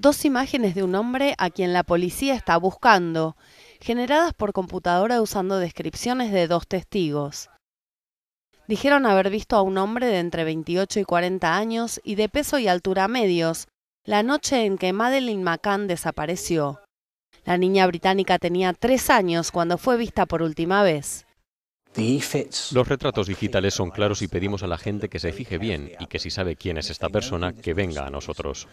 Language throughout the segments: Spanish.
dos imágenes de un hombre a quien la policía está buscando, generadas por computadora usando descripciones de dos testigos. Dijeron haber visto a un hombre de entre 28 y 40 años y de peso y altura medios, la noche en que Madeline McCann desapareció. La niña británica tenía tres años cuando fue vista por última vez. Los retratos digitales son claros y pedimos a la gente que se fije bien y que si sabe quién es esta persona, que venga a nosotros.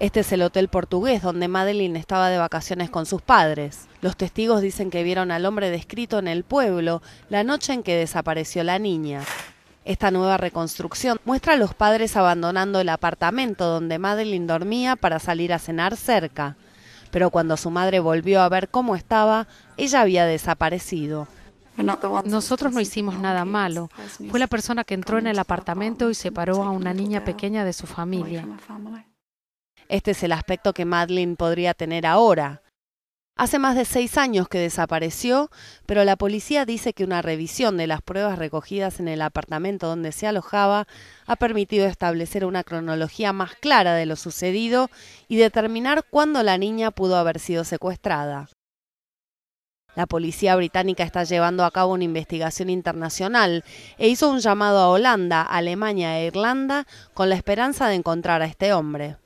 Este es el hotel portugués donde Madeline estaba de vacaciones con sus padres. Los testigos dicen que vieron al hombre descrito en el pueblo la noche en que desapareció la niña. Esta nueva reconstrucción muestra a los padres abandonando el apartamento donde Madeline dormía para salir a cenar cerca. Pero cuando su madre volvió a ver cómo estaba, ella había desaparecido. Nosotros no hicimos nada malo. Fue la persona que entró en el apartamento y separó a una niña pequeña de su familia. Este es el aspecto que Madeline podría tener ahora. Hace más de seis años que desapareció, pero la policía dice que una revisión de las pruebas recogidas en el apartamento donde se alojaba ha permitido establecer una cronología más clara de lo sucedido y determinar cuándo la niña pudo haber sido secuestrada. La policía británica está llevando a cabo una investigación internacional e hizo un llamado a Holanda, Alemania e Irlanda con la esperanza de encontrar a este hombre.